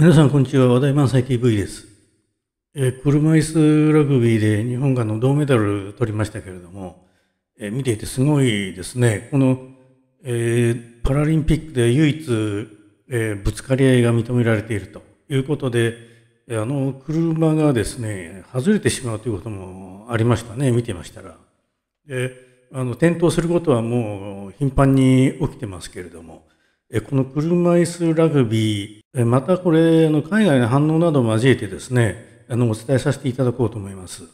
皆さんこんにちは和田満最近 v です、えー、車椅子ラグビーで日本がの銅メダル取りましたけれども、えー、見ていてすごいですねこの、えー、パラリンピックで唯一、えぶつかり合いが認められているということであの車がですね外れてしまうということもありましたね見てましたら。であの転倒することはもう頻繁に起きてますけれども、えこの車椅子ラグビー、えまたこれ、あの海外の反応などを交えてですね、あのお伝えさせていただこうと思います。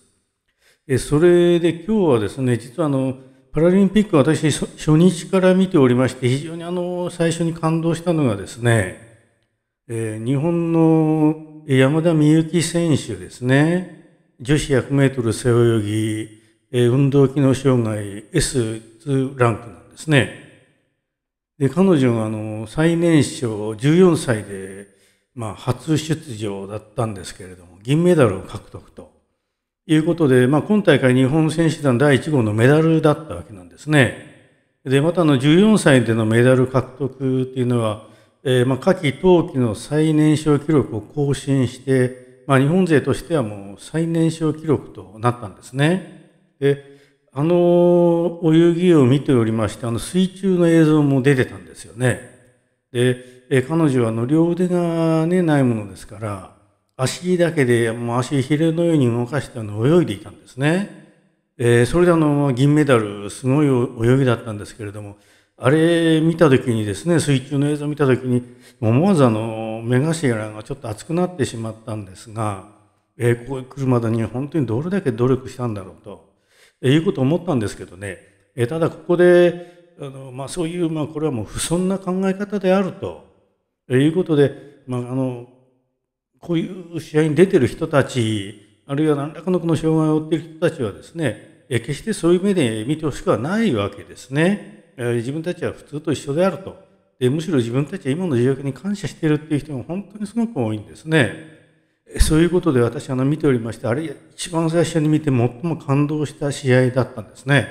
えそれで今日はですね、実はあのパラリンピック私初日から見ておりまして、非常にあの最初に感動したのがですね、え日本の山田美幸選手ですね、女子100メートル背泳ぎ、え運動機能障害 S2 ランクなんですね。で、彼女があの、最年少14歳で、まあ、初出場だったんですけれども、銀メダルを獲得ということで、まあ、今大会日本選手団第1号のメダルだったわけなんですね。で、またあの、14歳でのメダル獲得っていうのは、えー、まあ、夏季冬季の最年少記録を更新して、まあ、日本勢としてはもう最年少記録となったんですね。であの泳ぎを見ておりまして、あの水中の映像も出てたんですよね。で、え彼女はの両腕が、ね、ないものですから、足だけで、もう足ひれのように動かしてあの泳いでいたんですね。えー、それであの銀メダル、すごい泳ぎだったんですけれども、あれ見た時にですね、水中の映像見た時に、思わずあの目頭がちょっと熱くなってしまったんですが、えー、ここへ来るまでに本当にどれだけ努力したんだろうと。えいうことを思ったんですけどね、えただここであの、まあ、そういう、まあ、これはもう不損な考え方であると、えいうことで、まあ、あのこういう試合に出てる人たちあるいは何らかのこの障害を負っている人たちはですねえ決してそういう目で見てほしくはないわけですね。え自分たちは普通と一緒であるとでむしろ自分たちは今の状況に感謝しているっていう人も本当にすごく多いんですね。そういうことで私あの見ておりまして、あれ一番最初に見て最も感動した試合だったんですね。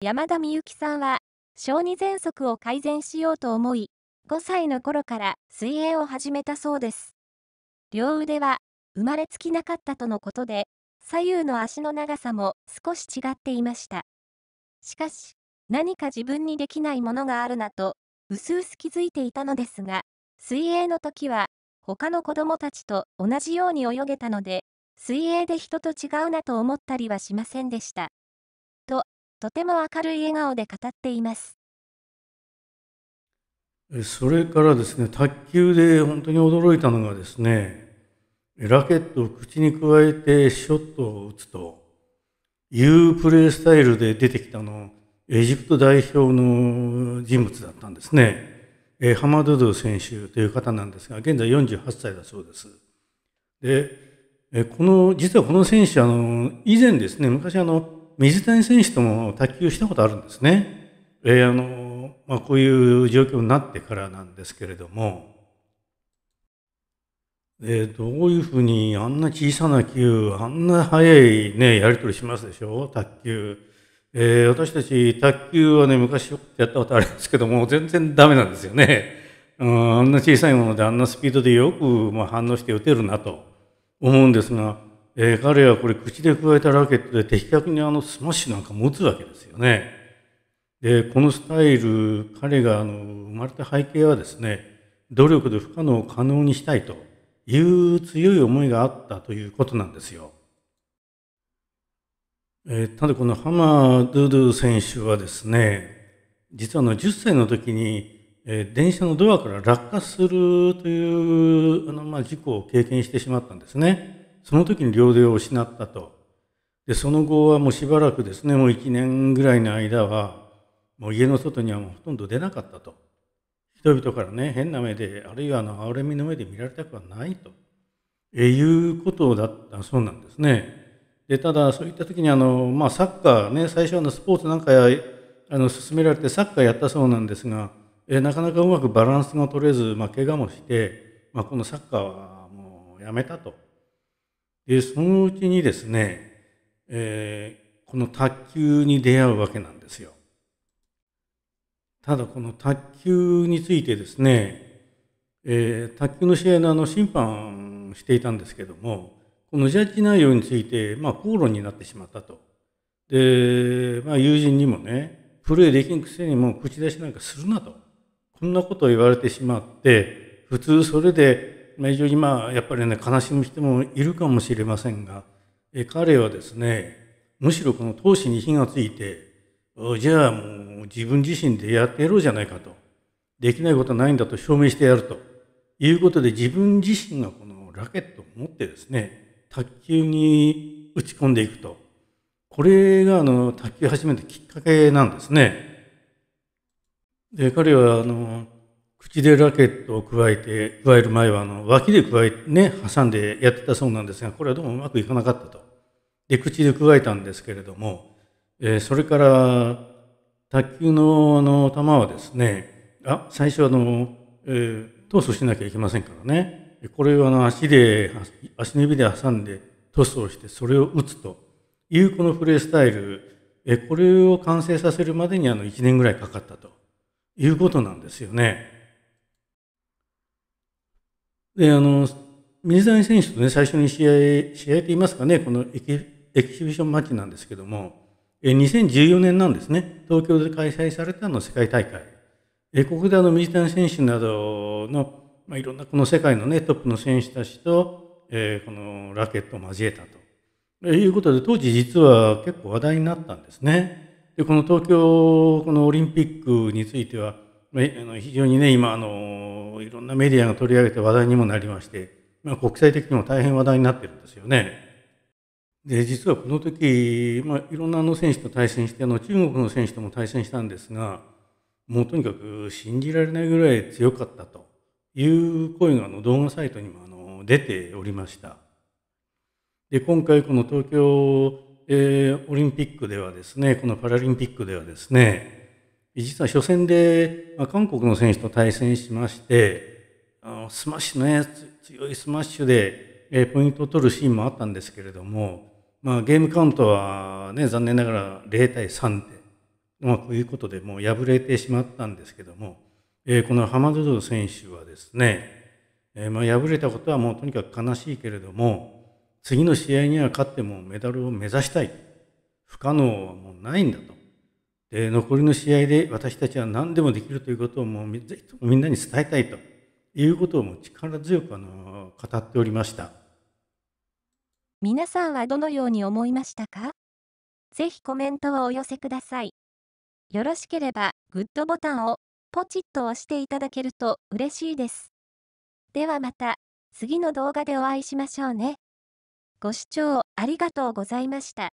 山田美幸さんは小児喘息を改善しようと思い、5歳の頃から水泳を始めたそうです。両腕は生まれつきなかったとのことで、左右の足の長さも少し違っていました。しかし、何か自分にできないものがあるなと、薄々気づいていたのですが、水泳の時は他の子供たちと同じように泳げたので、水泳で人と違うなと思ったりはしませんでした。と、とても明るい笑顔で語っています。それからですね、卓球で本当に驚いたのがですね、ラケットを口に加えてショットを打つというプレースタイルで出てきたの、エジプト代表の人物だったんですね。えー、ハマドゥドゥ選手という方なんですが、現在48歳だそうです。で、えー、この、実はこの選手、あの、以前ですね、昔あの、水谷選手とも卓球したことあるんですね。えー、あの、まあ、こういう状況になってからなんですけれども、えー、どういうふうにあんな小さな球、あんな速いね、やり取りしますでしょ卓球。えー、私たち卓球はね、昔よくやったことあるんですけども、全然ダメなんですよね。うん、あんな小さいものであんなスピードでよく、まあ、反応して打てるなと思うんですが、えー、彼はこれ口で加えたラケットで的確にあのスマッシュなんか持つわけですよね。で、このスタイル、彼があの生まれた背景はですね、努力で不可能を可能にしたいという強い思いがあったということなんですよ。えー、ただこのハマードゥドゥ選手はですね、実はあの10歳の時に、えー、電車のドアから落下するというあの、まあ、事故を経験してしまったんですね。その時に両腕を失ったと。で、その後はもうしばらくですね、もう1年ぐらいの間は、もう家の外にはもうほとんど出なかったと。人々からね、変な目で、あるいはあの、憐れみの目で見られたくはないと。えいうことだったそうなんですね。でただ、そういった時にあの、まあ、サッカー、ね、最初はのスポーツなんかやあの勧められてサッカーやったそうなんですが、えなかなかうまくバランスが取れず、まあ、怪我もして、まあ、このサッカーはもうやめたと。でそのうちにですね、えー、この卓球に出会うわけなんですよ。ただこの卓球についてですね、えー、卓球の試合のあの審判していたんですけども、このジャッジ内容について、まあ、口論になってしまったと。で、まあ、友人にもね、プレイできんくせにもう口出しなんかするなと。こんなことを言われてしまって、普通それで、まあ、非常にまあ、やっぱりね、悲しむ人もいるかもしれませんが、え彼はですね、むしろこの闘志に火がついて、じゃあもう自分自身でやってやろうじゃないかと。できないことはないんだと証明してやるということで自分自身がこのラケットを持ってですね、卓球に打ち込んでいくと。これが、あの、卓球始めたきっかけなんですね。で、彼は、あの、口でラケットを加えて、加える前は、あの、脇で加えて、ね、挟んでやってたそうなんですが、これはどうもうまくいかなかったと。で、口で加えたんですけれども、えー、それから、卓球の、あの、球はですね、あ、最初あの、えー、トしなきゃいけませんからね。これをあの足で、足の指で挟んでトスをして、それを打つというこのプレースタイル、えこれを完成させるまでにあの1年ぐらいかかったということなんですよね。で、あの、水谷選手とね、最初に試合、試合と言いますかね、このエキエキシビションマッチなんですけども、え2014年なんですね、東京で開催されたの世界大会。えここであの水谷選手などのまあ、いろんなこの世界の、ね、トップの選手たちと、えー、このラケットを交えたということで当時実は結構話題になったんですね。でこの東京このオリンピックについては非常にね今あのいろんなメディアが取り上げて話題にもなりまして、まあ、国際的にも大変話題になってるんですよね。で実はこの時、まあ、いろんなの選手と対戦してあの中国の選手とも対戦したんですがもうとにかく信じられないぐらい強かったと。いう声があの動画サイトにもあの出ておりました。で今回この東京、えー、オリンピックではですねこのパラリンピックではですね実は初戦で、まあ、韓国の選手と対戦しましてあのスマッシュね強いスマッシュで、えー、ポイントを取るシーンもあったんですけれども、まあ、ゲームカウントは、ね、残念ながら0対3で、まあ、こういうことでもう敗れてしまったんですけどもえこのハマドゥド選手はですね、えま敗れたことはもうとにかく悲しいけれども、次の試合には勝ってもメダルを目指したい。不可能はもうないんだと。で、残りの試合で私たちは何でもできるということをもうぜひみんなに伝えたいということをもう力強くあの語っておりました。皆さんはどのように思いましたかぜひコメントをお寄せください。よろしければグッドボタンを。ポチッと押していただけると嬉しいです。ではまた、次の動画でお会いしましょうね。ご視聴ありがとうございました。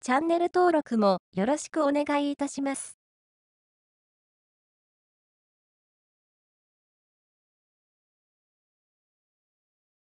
チャンネル登録もよろしくお願いいたします。